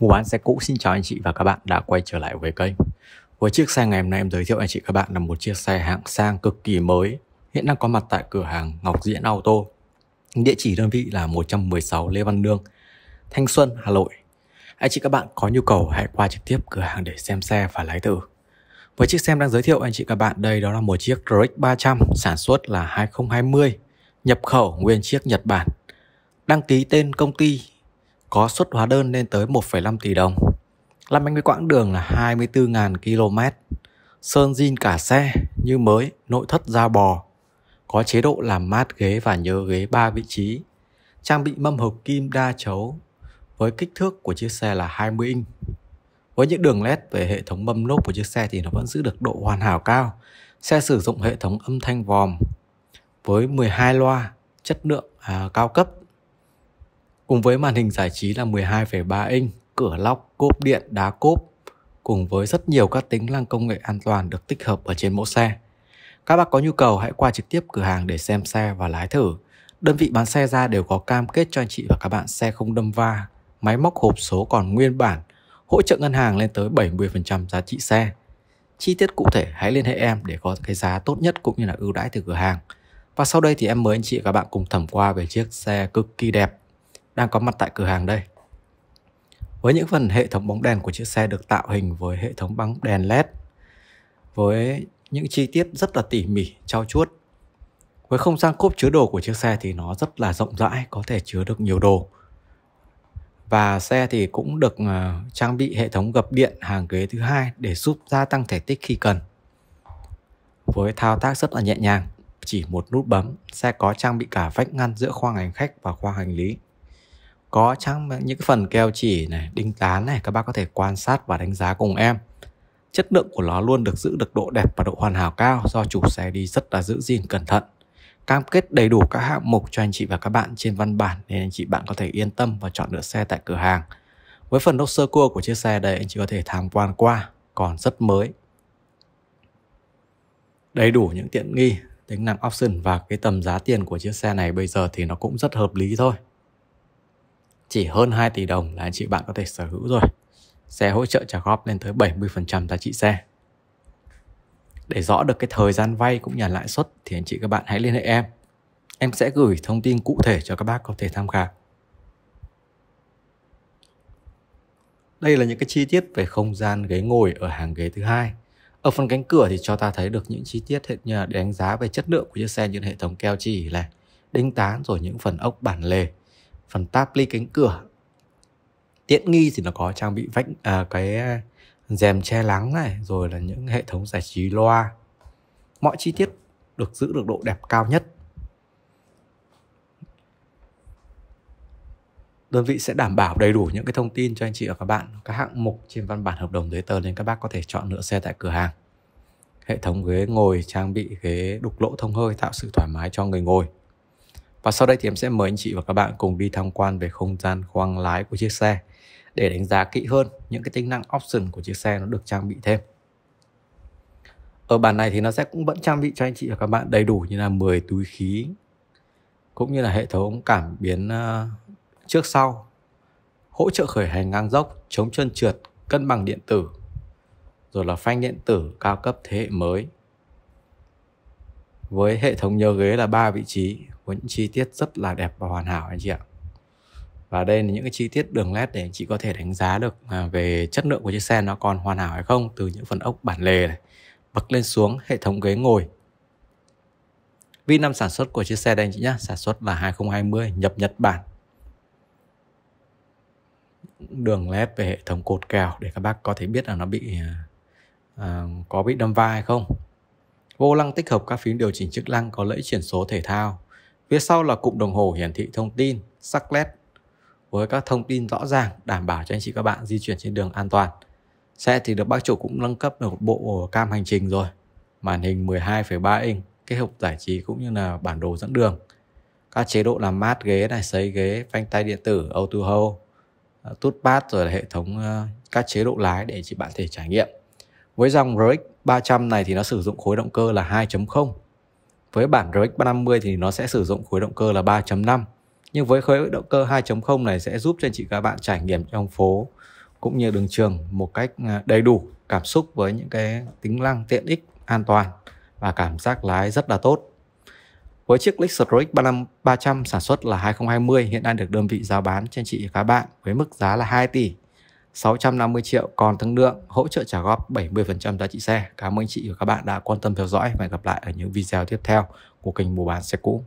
Mua bán xe cũ xin chào anh chị và các bạn đã quay trở lại với kênh Với chiếc xe ngày hôm nay em giới thiệu anh chị các bạn là một chiếc xe hạng sang cực kỳ mới Hiện đang có mặt tại cửa hàng Ngọc Diễn Auto Địa chỉ đơn vị là 116 Lê Văn Nương, Thanh Xuân, Hà Nội Anh chị các bạn có nhu cầu hãy qua trực tiếp cửa hàng để xem xe và lái thử Với chiếc xe đang giới thiệu anh chị các bạn đây đó là một chiếc RX 300 sản xuất là 2020 Nhập khẩu nguyên chiếc Nhật Bản Đăng ký tên công ty có xuất hóa đơn lên tới 1,5 tỷ đồng. Làm anh với quãng đường là 24.000 km, sơn zin cả xe như mới, nội thất da bò, có chế độ làm mát ghế và nhớ ghế 3 vị trí, trang bị mâm hộp kim đa chấu với kích thước của chiếc xe là 20 inch. Với những đường led về hệ thống mâm lốp của chiếc xe thì nó vẫn giữ được độ hoàn hảo cao. Xe sử dụng hệ thống âm thanh vòm với 12 loa chất lượng à, cao cấp cùng với màn hình giải trí là 12,3 inch, cửa lock cốp điện, đá cốp cùng với rất nhiều các tính năng công nghệ an toàn được tích hợp ở trên mẫu xe. Các bác có nhu cầu hãy qua trực tiếp cửa hàng để xem xe và lái thử. Đơn vị bán xe ra đều có cam kết cho anh chị và các bạn xe không đâm va, máy móc hộp số còn nguyên bản, hỗ trợ ngân hàng lên tới 70% giá trị xe. Chi tiết cụ thể hãy liên hệ em để có cái giá tốt nhất cũng như là ưu đãi từ cửa hàng. Và sau đây thì em mời anh chị và các bạn cùng thẩm qua về chiếc xe cực kỳ đẹp đang có mặt tại cửa hàng đây. Với những phần hệ thống bóng đèn của chiếc xe được tạo hình với hệ thống bóng đèn LED với những chi tiết rất là tỉ mỉ, trau chuốt. Với không gian cốp chứa đồ của chiếc xe thì nó rất là rộng rãi, có thể chứa được nhiều đồ. Và xe thì cũng được ờ, trang bị hệ thống gập điện hàng ghế thứ hai để giúp gia tăng thể tích khi cần. Với thao tác rất là nhẹ nhàng, chỉ một nút bấm, xe có trang bị cả vách ngăn giữa khoang hành khách và khoang hành lý có chăng những cái phần keo chỉ này đinh tán này các bác có thể quan sát và đánh giá cùng em chất lượng của nó luôn được giữ được độ đẹp và độ hoàn hảo cao do chủ xe đi rất là giữ gìn cẩn thận cam kết đầy đủ các hạng mục cho anh chị và các bạn trên văn bản nên anh chị bạn có thể yên tâm và chọn lựa xe tại cửa hàng với phần đốc sơ cua của chiếc xe đây anh chị có thể tham quan qua còn rất mới đầy đủ những tiện nghi tính năng option và cái tầm giá tiền của chiếc xe này bây giờ thì nó cũng rất hợp lý thôi chỉ hơn 2 tỷ đồng là anh chị bạn có thể sở hữu rồi. Xe hỗ trợ trả góp lên tới 70% giá trị xe. Để rõ được cái thời gian vay cũng như lãi suất thì anh chị các bạn hãy liên hệ em. Em sẽ gửi thông tin cụ thể cho các bác có thể tham khảo. Đây là những cái chi tiết về không gian ghế ngồi ở hàng ghế thứ hai. Ở phần cánh cửa thì cho ta thấy được những chi tiết hết như là đánh giá về chất lượng của chiếc xe như hệ thống keo chỉ này, đinh tán rồi những phần ốc bản lề, phần táp ly cánh cửa tiện nghi thì nó có trang bị vách à, cái à, rèm che nắng này rồi là những hệ thống giải trí loa mọi chi tiết được giữ được độ đẹp cao nhất đơn vị sẽ đảm bảo đầy đủ những cái thông tin cho anh chị và các bạn các hạng mục trên văn bản hợp đồng giấy tờ nên các bác có thể chọn lựa xe tại cửa hàng hệ thống ghế ngồi trang bị ghế đục lỗ thông hơi tạo sự thoải mái cho người ngồi và sau đây thì em sẽ mời anh chị và các bạn cùng đi tham quan về không gian khoang lái của chiếc xe để đánh giá kỹ hơn những cái tính năng option của chiếc xe nó được trang bị thêm. Ở bản này thì nó sẽ cũng vẫn trang bị cho anh chị và các bạn đầy đủ như là 10 túi khí cũng như là hệ thống cảm biến ờ, trước sau, hỗ trợ khởi hành ngang dốc, chống trơn trượt, cân bằng điện tử, rồi là phanh điện tử cao cấp thế hệ mới. Với hệ thống nhớ ghế là 3 vị trí có những chi tiết rất là đẹp và hoàn hảo anh chị ạ và đây là những cái chi tiết đường nét để anh chị có thể đánh giá được à, về chất lượng của chiếc xe nó còn hoàn hảo hay không từ những phần ốc bản lề này bậc lên xuống hệ thống ghế ngồi vi năm sản xuất của chiếc xe đây anh chị nhé sản xuất là 2020 nhập Nhật Bản đường led về hệ thống cột kèo để các bác có thể biết là nó bị à, à có bị đâm vai hay không vô lăng tích hợp các phím điều chỉnh chức năng có lẫy chuyển số thể thao Phía sau là cụm đồng hồ hiển thị thông tin sắc led với các thông tin rõ ràng đảm bảo cho anh chị các bạn di chuyển trên đường an toàn. Xe thì được bác chủ cũng nâng cấp được một bộ cam hành trình rồi. Màn hình 12,3 inch, cái hộp giải trí cũng như là bản đồ dẫn đường. Các chế độ làm mát ghế này, sấy ghế, phanh tay điện tử, auto hold, à, tút bát rồi là hệ thống à, các chế độ lái để chị bạn thể trải nghiệm. Với dòng RX 300 này thì nó sử dụng khối động cơ là 2.0 với bản RX 350 thì nó sẽ sử dụng khối động cơ là 3.5 nhưng với khối động cơ 2.0 này sẽ giúp cho chị các bạn trải nghiệm trong phố cũng như đường trường một cách à, đầy đủ cảm xúc với những cái tính năng tiện ích an toàn và cảm giác lái rất là tốt. Với chiếc Lexus RX 300 sản xuất là 2020 hiện đang được đơn vị giao bán cho chị các bạn với mức giá là 2 tỷ 650 triệu còn thương lượng hỗ trợ trả góp 70% giá trị xe. Cảm ơn chị và các bạn đã quan tâm theo dõi và hẹn gặp lại ở những video tiếp theo của kênh mua bán xe cũ.